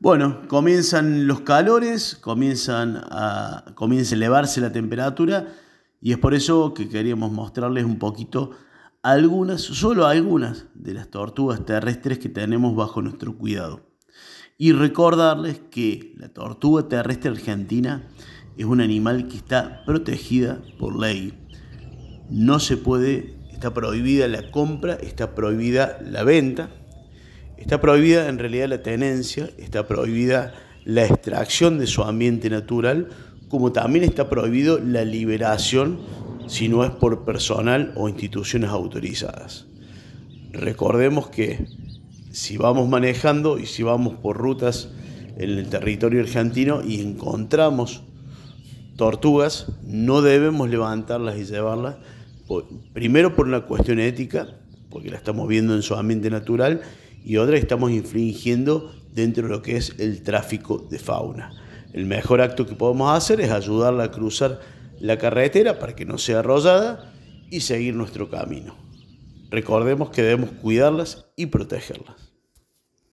Bueno, comienzan los calores, a, comienza a elevarse la temperatura y es por eso que queríamos mostrarles un poquito algunas, solo algunas de las tortugas terrestres que tenemos bajo nuestro cuidado. Y recordarles que la tortuga terrestre argentina es un animal que está protegida por ley. No se puede, está prohibida la compra, está prohibida la venta Está prohibida en realidad la tenencia, está prohibida la extracción de su ambiente natural, como también está prohibido la liberación si no es por personal o instituciones autorizadas. Recordemos que si vamos manejando y si vamos por rutas en el territorio argentino y encontramos tortugas, no debemos levantarlas y llevarlas, primero por una cuestión ética, porque la estamos viendo en su ambiente natural, y otra estamos infringiendo dentro de lo que es el tráfico de fauna. El mejor acto que podemos hacer es ayudarla a cruzar la carretera para que no sea arrollada y seguir nuestro camino. Recordemos que debemos cuidarlas y protegerlas.